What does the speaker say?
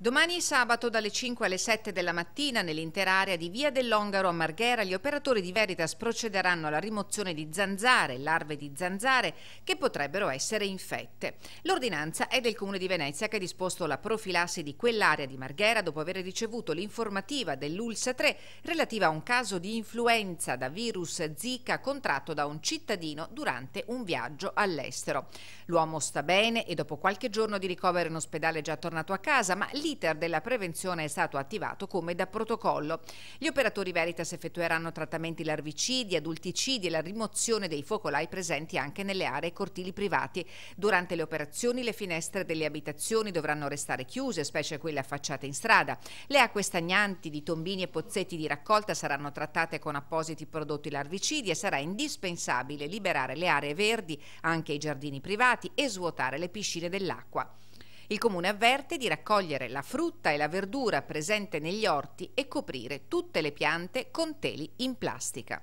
Domani sabato dalle 5 alle 7 della mattina nell'intera area di Via dell'Ongaro a Marghera gli operatori di Veritas procederanno alla rimozione di zanzare, larve di zanzare che potrebbero essere infette. L'ordinanza è del Comune di Venezia che ha disposto la profilassi di quell'area di Marghera dopo aver ricevuto l'informativa dell'Ulsa 3 relativa a un caso di influenza da virus Zika contratto da un cittadino durante un viaggio all'estero. L'uomo sta bene e dopo qualche giorno di ricovero in ospedale è già tornato a casa ma lì l'iter della prevenzione è stato attivato come da protocollo. Gli operatori Veritas effettueranno trattamenti larvicidi, adulticidi e la rimozione dei focolai presenti anche nelle aree cortili privati. Durante le operazioni le finestre delle abitazioni dovranno restare chiuse, specie quelle affacciate in strada. Le acque stagnanti di tombini e pozzetti di raccolta saranno trattate con appositi prodotti larvicidi e sarà indispensabile liberare le aree verdi, anche i giardini privati e svuotare le piscine dell'acqua. Il comune avverte di raccogliere la frutta e la verdura presente negli orti e coprire tutte le piante con teli in plastica.